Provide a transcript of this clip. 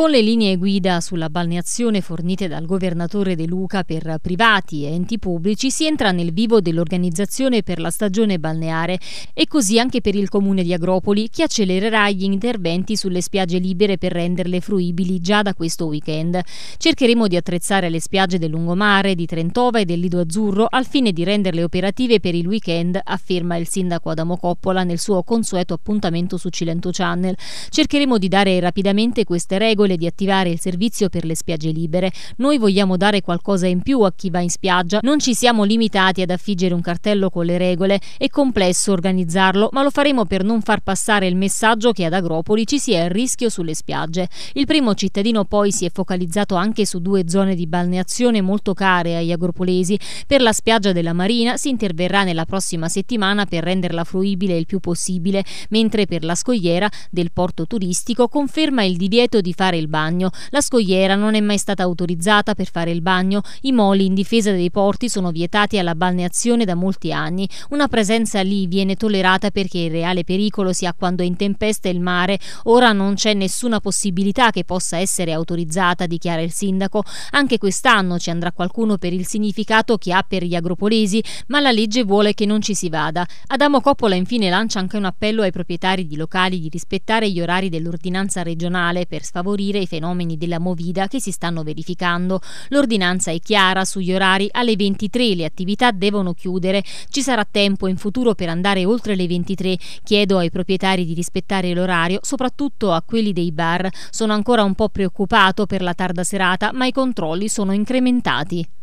Con le linee guida sulla balneazione fornite dal governatore De Luca per privati e enti pubblici si entra nel vivo dell'organizzazione per la stagione balneare e così anche per il comune di Agropoli che accelererà gli interventi sulle spiagge libere per renderle fruibili già da questo weekend. Cercheremo di attrezzare le spiagge del lungomare, di Trentova e del Lido Azzurro al fine di renderle operative per il weekend, afferma il sindaco Adamo Coppola nel suo consueto appuntamento su Cilento Channel. Cercheremo di dare rapidamente queste regole consapevole di attivare il servizio per le spiagge libere. Noi vogliamo dare qualcosa in più a chi va in spiaggia, non ci siamo limitati ad affiggere un cartello con le regole, è complesso organizzarlo, ma lo faremo per non far passare il messaggio che ad Agropoli ci sia il rischio sulle spiagge. Il primo cittadino poi si è focalizzato anche su due zone di balneazione molto care agli agropolesi. Per la spiaggia della Marina si interverrà nella prossima settimana per renderla fruibile il più possibile, mentre per la scogliera del porto turistico conferma il divieto di fare fare il bagno, la scogliera non è mai stata autorizzata per fare il bagno, i moli in difesa dei porti sono vietati alla balneazione da molti anni, una presenza lì viene tollerata perché il reale pericolo sia quando è in tempesta il mare, ora non c'è nessuna possibilità che possa essere autorizzata, dichiara il sindaco, anche quest'anno ci andrà qualcuno per il significato che ha per gli agropolesi, ma la legge vuole che non ci si vada. Adamo Coppola infine lancia anche un appello ai proprietari di locali di rispettare gli orari dell'ordinanza regionale per sfavorire esaurire i fenomeni della movida che si stanno verificando. L'ordinanza è chiara sugli orari, alle 23 le attività devono chiudere, ci sarà tempo in futuro per andare oltre le 23, chiedo ai proprietari di rispettare l'orario, soprattutto a quelli dei bar. Sono ancora un po' preoccupato per la tarda serata, ma i controlli sono incrementati.